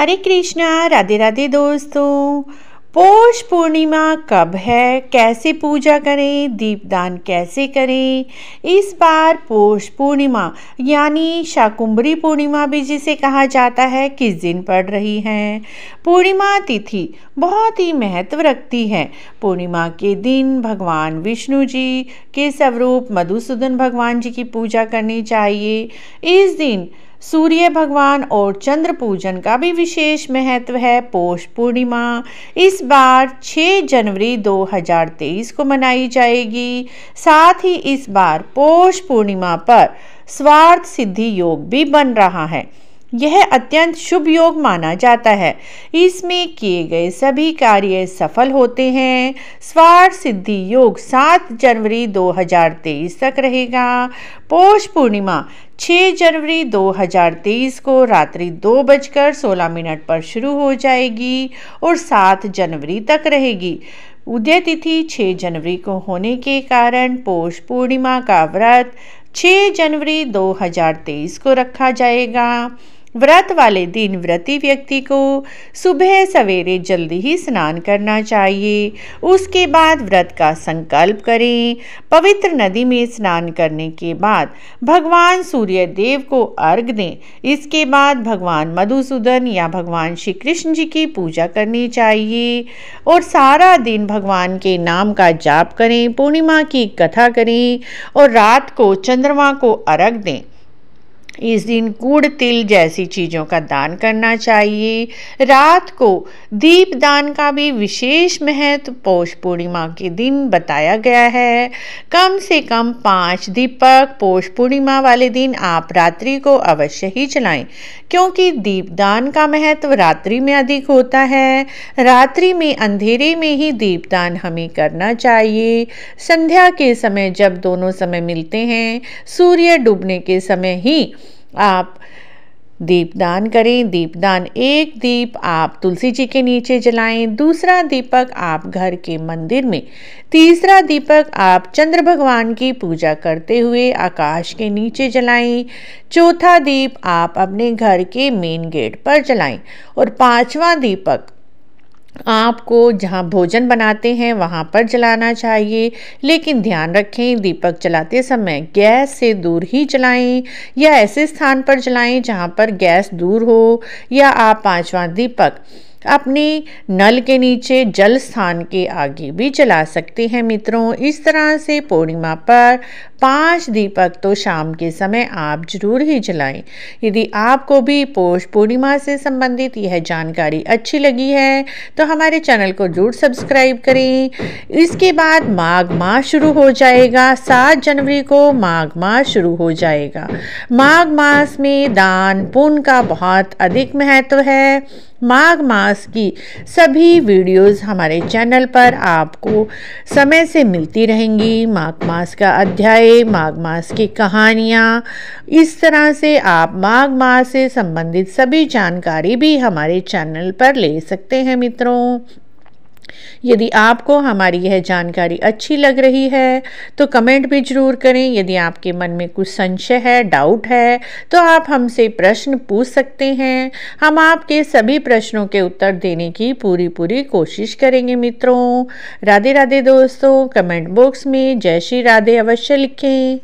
हरे कृष्णा राधे राधे दोस्तों पौष पूर्णिमा कब है कैसे पूजा करें दीपदान कैसे करें इस बार पौष पूर्णिमा यानी शाकुंभरी पूर्णिमा भी जिसे कहा जाता है किस दिन पड़ रही है पूर्णिमा तिथि बहुत ही महत्व रखती है पूर्णिमा के दिन भगवान विष्णु जी के स्वरूप मधुसूदन भगवान जी की पूजा करनी चाहिए इस दिन सूर्य भगवान और चंद्र पूजन का भी विशेष महत्व है पोष पूर्णिमा इस बार 6 जनवरी 2023 को मनाई जाएगी साथ ही इस बार पोष पूर्णिमा पर स्वार्थ सिद्धि योग भी बन रहा है यह अत्यंत शुभ योग माना जाता है इसमें किए गए सभी कार्य सफल होते हैं स्वार्थ सिद्धि योग 7 जनवरी 2023 तक रहेगा पौष पूर्णिमा 6 जनवरी 2023 को रात्रि दो बजकर सोलह मिनट पर शुरू हो जाएगी और 7 जनवरी तक रहेगी उदय तिथि 6 जनवरी को होने के कारण पौष पूर्णिमा का व्रत 6 जनवरी 2023 को रखा जाएगा व्रत वाले दिन व्रती व्यक्ति को सुबह सवेरे जल्दी ही स्नान करना चाहिए उसके बाद व्रत का संकल्प करें पवित्र नदी में स्नान करने के बाद भगवान सूर्य देव को अर्घ दें इसके बाद भगवान मधुसूदन या भगवान श्री कृष्ण जी की पूजा करनी चाहिए और सारा दिन भगवान के नाम का जाप करें पूर्णिमा की कथा करें और रात को चंद्रमा को अर्घ दें इस दिन गुड़ तिल जैसी चीज़ों का दान करना चाहिए रात को दीप दान का भी विशेष महत्व पौष पूर्णिमा के दिन बताया गया है कम से कम पाँच दीपक पौष पूर्णिमा वाले दिन आप रात्रि को अवश्य ही चलाएं क्योंकि दीपदान का महत्व रात्रि में अधिक होता है रात्रि में अंधेरे में ही दीपदान हमें करना चाहिए संध्या के समय जब दोनों समय मिलते हैं सूर्य डूबने के समय ही आप दीपदान करें दीपदान एक दीप आप तुलसी जी के नीचे जलाएं दूसरा दीपक आप घर के मंदिर में तीसरा दीपक आप चंद्र भगवान की पूजा करते हुए आकाश के नीचे जलाएं चौथा दीप आप अपने घर के मेन गेट पर जलाएं और पांचवा दीपक आपको जहाँ भोजन बनाते हैं वहाँ पर जलाना चाहिए लेकिन ध्यान रखें दीपक जलाते समय गैस से दूर ही जलाएं या ऐसे स्थान पर जलाएं जहाँ पर गैस दूर हो या आप पांचवा दीपक अपने नल के नीचे जल स्थान के आगे भी जला सकते हैं मित्रों इस तरह से पूर्णिमा पर पांच दीपक तो शाम के समय आप जरूर ही जलाएं यदि आपको भी पोष पूर्णिमा से संबंधित यह जानकारी अच्छी लगी है तो हमारे चैनल को जरूर सब्सक्राइब करें इसके बाद माघ माह शुरू हो जाएगा सात जनवरी को माघ माह शुरू हो जाएगा माघ मास में दान पुण्य का बहुत अधिक महत्व है माघ मास की सभी वीडियोस हमारे चैनल पर आपको समय से मिलती रहेंगी माघ मास का अध्याय माघ मास की कहानियाँ इस तरह से आप माघ मास से संबंधित सभी जानकारी भी हमारे चैनल पर ले सकते हैं मित्रों यदि आपको हमारी यह जानकारी अच्छी लग रही है तो कमेंट भी जरूर करें यदि आपके मन में कुछ संशय है डाउट है तो आप हमसे प्रश्न पूछ सकते हैं हम आपके सभी प्रश्नों के उत्तर देने की पूरी पूरी कोशिश करेंगे मित्रों राधे राधे दोस्तों कमेंट बॉक्स में जय श्री राधे अवश्य लिखें